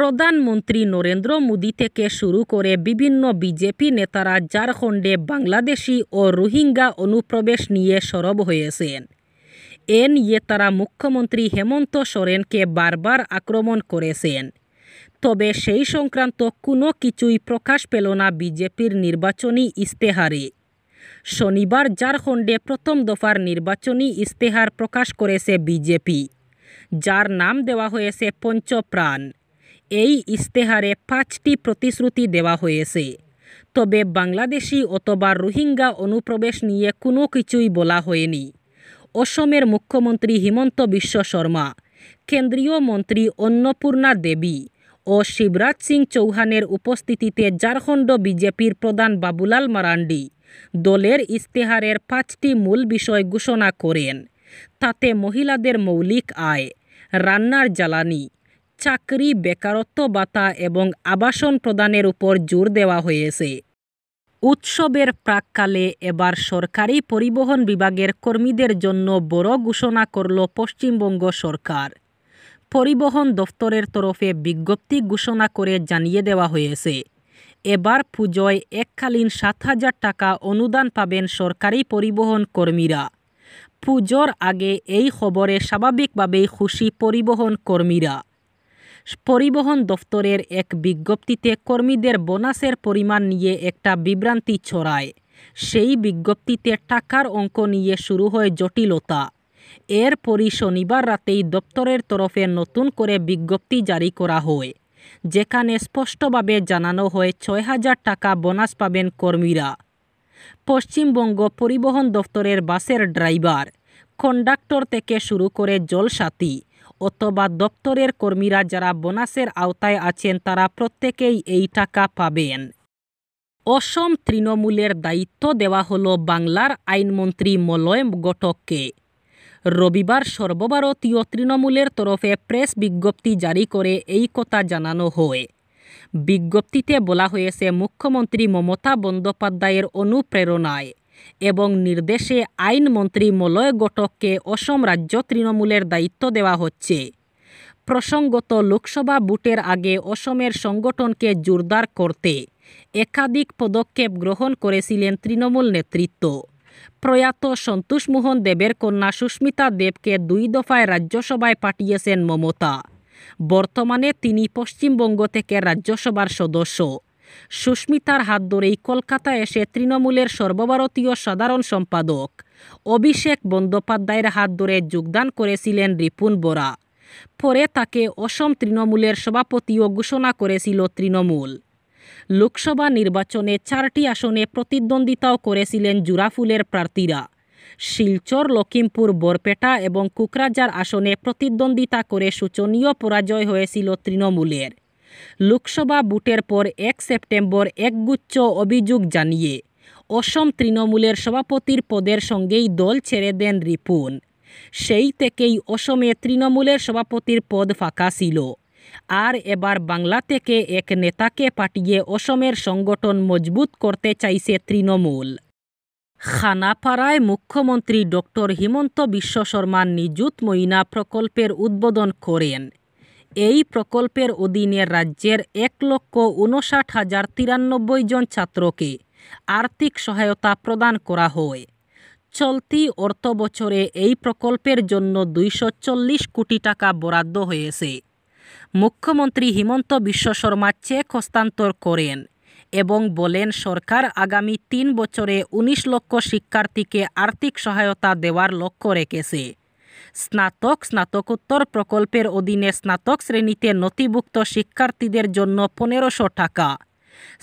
প্রধানমন্ত্রী নরেন্দ্র মোদী থেকে শুরু করে বিভিন্ন বিজেপি নেতারা ঝাড়খণ্ডে বাংলাদেশি ও রোহিঙ্গা অনুপ্রবেশ নিয়ে সরব হয়েছেন এ নিয়ে তারা মুখ্যমন্ত্রী হেমন্ত সোরেনকে বারবার আক্রমণ করেছেন তবে সেই সংক্রান্ত কোনো কিছুই প্রকাশ পেল না বিজেপির নির্বাচনী ইস্তেহারে শনিবার ঝাড়খণ্ডে প্রথম দফার নির্বাচনী ইস্তেহার প্রকাশ করেছে বিজেপি যার নাম দেওয়া হয়েছে পঞ্চপ্রাণ এই ইস্তেহারে পাঁচটি প্রতিশ্রুতি দেওয়া হয়েছে তবে বাংলাদেশি অথবা রোহিঙ্গা অনুপ্রবেশ নিয়ে কোনো কিছুই বলা হয়নি অসমের মুখ্যমন্ত্রী হিমন্ত বিশ্ব শর্মা কেন্দ্রীয় মন্ত্রী অন্নপূর্ণা দেবী ও শিবরাজ সিং চৌহানের উপস্থিতিতে ঝাড়খণ্ড বিজেপির প্রধান বাবুলাল মারান্ডি দলের ইশতেহারের পাঁচটি মূল বিষয় ঘোষণা করেন তাতে মহিলাদের মৌলিক আয় রান্নার জ্বালানি চাকরি বেকারত্ব বাতা এবং আবাসন প্রদানের উপর জোর দেওয়া হয়েছে উৎসবের প্রাককালে এবার সরকারি পরিবহন বিভাগের কর্মীদের জন্য বড় ঘোষণা করল পশ্চিমবঙ্গ সরকার পরিবহন দফতরের তরফে বিজ্ঞপ্তি ঘোষণা করে জানিয়ে দেওয়া হয়েছে এবার পুজোয় এককালীন সাত হাজার টাকা অনুদান পাবেন সরকারি পরিবহন কর্মীরা পুজোর আগে এই খবরে স্বাভাবিকভাবেই খুশি পরিবহন কর্মীরা পরিবহন দফতরের এক বিজ্ঞপ্তিতে কর্মীদের বোনাসের পরিমাণ নিয়ে একটা বিভ্রান্তি ছড়ায় সেই বিজ্ঞপ্তিতে টাকার অঙ্ক নিয়ে শুরু হয় জটিলতা এরপরই শনিবার রাতেই দপ্তরের তরফে নতুন করে বিজ্ঞপ্তি জারি করা হয় যেখানে স্পষ্টভাবে জানানো হয় ছয় হাজার টাকা বোনাস পাবেন কর্মীরা পশ্চিমবঙ্গ পরিবহন দফতরের বাসের ড্রাইভার কন্ডাক্টর থেকে শুরু করে জলসাথী অথবা দপ্তরের কর্মীরা যারা বোনাসের আওতায় আছেন তারা প্রত্যেকেই এই টাকা পাবেন অসম তৃণমূলের দায়িত্ব দেওয়া হল বাংলার আইনমন্ত্রী মলয় গটককে রবিবার সর্বভারতীয় তৃণমূলের তরফে প্রেস বিজ্ঞপ্তি জারি করে এই কথা জানানো হয় বিজ্ঞপ্তিতে বলা হয়েছে মুখ্যমন্ত্রী মমতা বন্দ্যোপাধ্যায়ের অনুপ্রেরণায় এবং নির্দেশে আইনমন্ত্রী মলয় ঘটককে অসম রাজ্য তৃণমূলের দায়িত্ব দেওয়া হচ্ছে প্রসঙ্গত লোকসভা বুটের আগে অসমের সংগঠনকে জোরদার করতে একাধিক পদক্ষেপ গ্রহণ করেছিলেন তৃণমূল নেতৃত্ব প্রয়াত সন্তোষমোহন দেবের কন্যা সুস্মিতা দেবকে দুই দফায় রাজ্যসভায় পাঠিয়েছেন মমতা বর্তমানে তিনি পশ্চিমবঙ্গ থেকে রাজ্যসভার সদস্য সুস্মিতার হাত ধরেই কলকাতা এসে তৃণমূলের সর্বভারতীয় সাধারণ সম্পাদক অভিষেক বন্দ্যোপাধ্যায়ের হাত ধরে যোগদান করেছিলেন রিপুন বোরা পরে তাকে অসম তৃণমূলের সভাপতিও ঘোষণা করেছিল তৃণমূল লোকসভা নির্বাচনে চারটি আসনে প্রতিদ্বন্দ্বিতাও করেছিলেন জুরাফুলের প্রার্থীরা শিলচর লখিমপুর বরপেটা এবং কুকরাজার আসনে প্রতিদ্বন্দ্বিতা করে শোচনীয় পরাজয় হয়েছিল তৃণমূলের লোকসভা ভোটের পর এক সেপ্টেম্বর একগুচ্ছ অভিযোগ জানিয়ে অসম তৃণমূলের সভাপতির পদের সঙ্গেই দল ছেড়ে দেন রিপুন সেই থেকেই অসমে তৃণমূলের সভাপতির পদ ফাঁকা ছিল আর এবার বাংলা থেকে এক নেতাকে পাঠিয়ে অসমের সংগঠন মজবুত করতে চাইছে তৃণমূল খানাপাড়ায় মুখ্যমন্ত্রী ডক্টর হিমন্ত বিশ্ব শর্মা নিযুত মইনা প্রকল্পের উদ্বোধন করেন এই প্রকল্পের অধীনে রাজ্যের এক লক্ষ উনষাট হাজার তিরানব্বই জন ছাত্রকে আর্থিক সহায়তা প্রদান করা হয় চলতি অর্থ বছরে এই প্রকল্পের জন্য দুইশো কোটি টাকা বরাদ্দ হয়েছে মুখ্যমন্ত্রী হিমন্ত বিশ্ব শর্মা চেক হস্তান্তর করেন এবং বলেন সরকার আগামী তিন বছরে ১৯ লক্ষ শিক্ষার্থীকে আর্থিক সহায়তা দেওয়ার লক্ষ্য রেখেছে স্নাতক স্নাতকোত্তর প্রকল্পের অধীনে স্নাতক শ্রেণীতে নথিভুক্ত শিক্ষার্থীদের জন্য পনেরোশো টাকা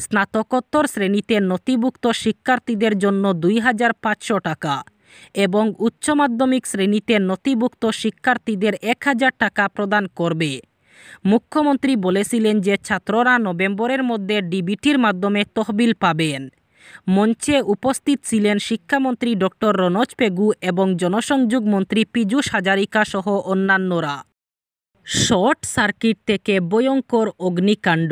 স্নাতকোত্তর শ্রেণীতে নথিভুক্ত শিক্ষার্থীদের জন্য দুই হাজার পাঁচশো টাকা এবং উচ্চ মাধ্যমিক শ্রেণীতে নথিভুক্ত শিক্ষার্থীদের এক হাজার টাকা প্রদান করবে মুখ্যমন্ত্রী বলেছিলেন যে ছাত্ররা নভেম্বরের মধ্যে ডিবিটির মাধ্যমে তহবিল পাবেন মঞ্চে উপস্থিত ছিলেন শিক্ষামন্ত্রী ডক্টর রনজ পেগু এবং জনসংযোগ মন্ত্রী পীযুষ হাজারিকা সহ অন্যান্যরা শর্ট সার্কিট থেকে ভয়ঙ্কর অগ্নিকাণ্ড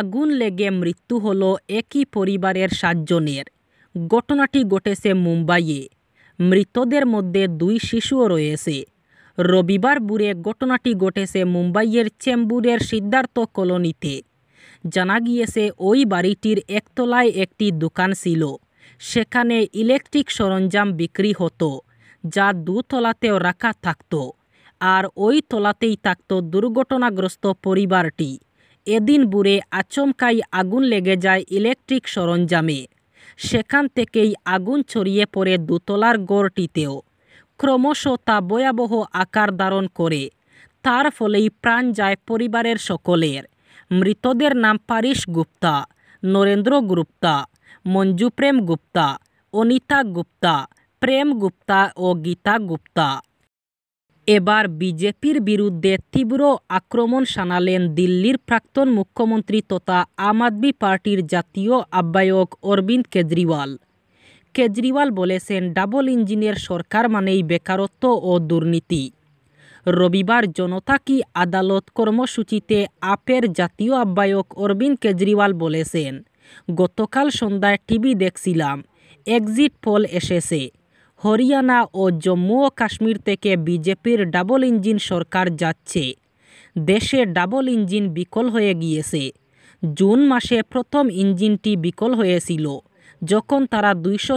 আগুন লেগে মৃত্যু হল একই পরিবারের সাতজনের ঘটনাটি ঘটেছে মুম্বাইয়ে মৃতদের মধ্যে দুই শিশুও রয়েছে রবিবার বুড়ে ঘটনাটি ঘটেছে মুম্বাইয়ের চেম্বুরের সিদ্ধার্থ কলোনিতে জানা গিয়েছে ওই বাড়িটির একতলায় একটি দোকান ছিল সেখানে ইলেকট্রিক সরঞ্জাম বিক্রি হতো যা দুতলাতেও রাখা থাকত আর ওই তলাতেই থাকত দুর্ঘটনাগ্রস্ত পরিবারটি এদিন বুড়ে আচমকাই আগুন লেগে যায় ইলেকট্রিক সরঞ্জামে সেখান থেকেই আগুন ছড়িয়ে পড়ে দুতলার গড়টিতেও ক্রমশ তা ভয়াবহ আকার ধারণ করে তার ফলেই প্রাণ যায় পরিবারের সকলের মৃতদের নাম পারিশ গুপ্তা নরেন্দ্র গুপ্তা মঞ্জু প্রেম গুপ্তা অনিতা গুপ্তা প্রেম গুপ্তা ও গীতা গুপ্তা এবার বিজেপির বিরুদ্ধে তীব্র আক্রমণ শানালেন দিল্লির প্রাক্তন মুখ্যমন্ত্রী তথা আম আদমি পার্টির জাতীয় আহ্বায়ক অরবিন্দ কেজরিওয়াল কেজরিওয়াল বলেছেন ডাবল ইঞ্জিনের সরকার মানেই বেকারত্ব ও দুর্নীতি রবিবার জনতা কি আদালত কর্মসূচিতে আপের জাতীয় আহ্বায়ক অরবিন্দ কেজরিওয়াল বলেছেন গতকাল সন্ধ্যায় টিভি দেখছিলাম এক্সিট পোল এসেছে হরিয়ানা ও জম্মু ও কাশ্মীর থেকে বিজেপির ডাবল ইঞ্জিন সরকার যাচ্ছে দেশে ডাবল ইঞ্জিন বিকল হয়ে গিয়েছে জুন মাসে প্রথম ইঞ্জিনটি বিকল হয়েছিল যখন তারা দুইশো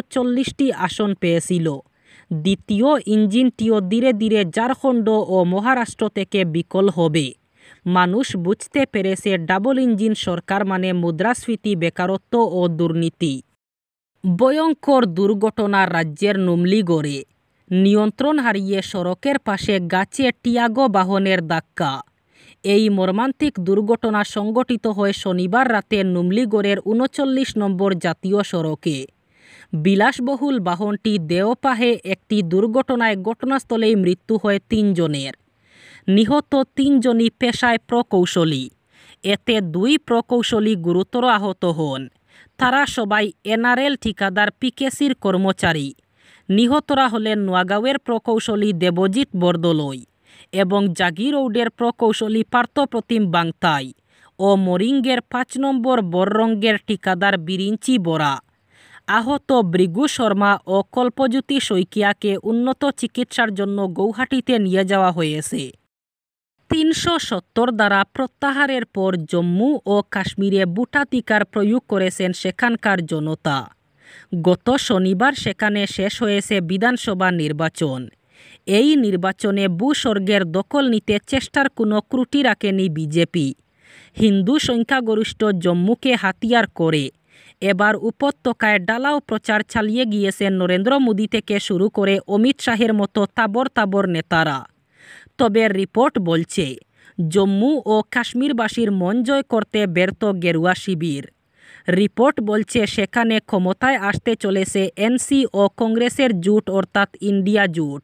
আসন পেয়েছিল দ্বিতীয় ইঞ্জিনটিও ধীরে ধীরে ঝাড়খণ্ড ও মহারাষ্ট্র থেকে বিকল হবে মানুষ বুঝতে পেরেছে ডাবল ইঞ্জিন সরকার মানে মুদ্রাস্ফীতি বেকারত্ব ও দুর্নীতি ভয়ঙ্কর দুর্ঘটনা রাজ্যের নুমলিগড়ে নিয়ন্ত্রণ হারিয়ে সড়কের পাশে গাছে টিয়াগো বাহনের ধাক্কা এই মর্মান্তিক দুর্ঘটনা সংঘটিত হয় শনিবার রাতে নুমলিগড়ের উনচল্লিশ নম্বর জাতীয় সড়কে বিলাসবহুল বাহনটি দেওপাহে একটি দুর্ঘটনায় ঘটনাস্থলেই মৃত্যু হয় তিনজনের নিহত তিনজনই পেশায় প্রকৌশলী এতে দুই প্রকৌশলী গুরুতর আহত হন তারা সবাই এনআরএল ঠিকাদার পিকেসির কর্মচারী নিহতরা হলেন নোয়াগাঁওয়ের প্রকৌশলী দেবজিৎ বরদলৈ এবং জাগিরৌডের প্রকৌশলী পার্থপ্রতিম বাংতাই ও মরিঙ্গের পাঁচ নম্বর বররঙ্গের ঠিকাদার বিরিঞ্চি বরা আহত ব্রিগু শর্মা ও কল্পজ্যোতি শইকিয়াকে উন্নত চিকিৎসার জন্য গৌহাটিতে নিয়ে যাওয়া হয়েছে তিনশো সত্তর দ্বারা প্রত্যাহারের পর জম্মু ও কাশ্মীরে বুটাতিকার প্রয়োগ করেছেন সেখানকার জনতা গত শনিবার সেখানে শেষ হয়েছে বিধানসভা নির্বাচন এই নির্বাচনে ভূস্বর্গের দখল নিতে চেষ্টার কোনো ক্রুটি রাখেনি বিজেপি হিন্দু সংখ্যাগরিষ্ঠ জম্মুকে হাতিয়ার করে এবার উপত্যকায় ডালাও প্রচার চালিয়ে গিয়েছেন নরেন্দ্র মোদী থেকে শুরু করে অমিত শাহের মতো তাবর তাবর নেতারা তবে রিপোর্ট বলছে জম্মু ও কাশ্মীরবাসীর মন জয় করতে ব্যর্থ গেরুয়া শিবির রিপোর্ট বলছে সেখানে ক্ষমতায় আসতে চলেছে এনসি ও কংগ্রেসের জোট অর্থাৎ ইন্ডিয়া জোট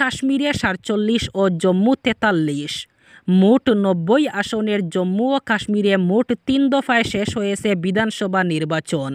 কাশ্মীরে সাতচল্লিশ ও জম্মু তেতাল্লিশ মোট নব্বই আসনের জম্মু ও কাশ্মীরে মোট তিন দফায় শেষ হয়েছে বিধানসভা নির্বাচন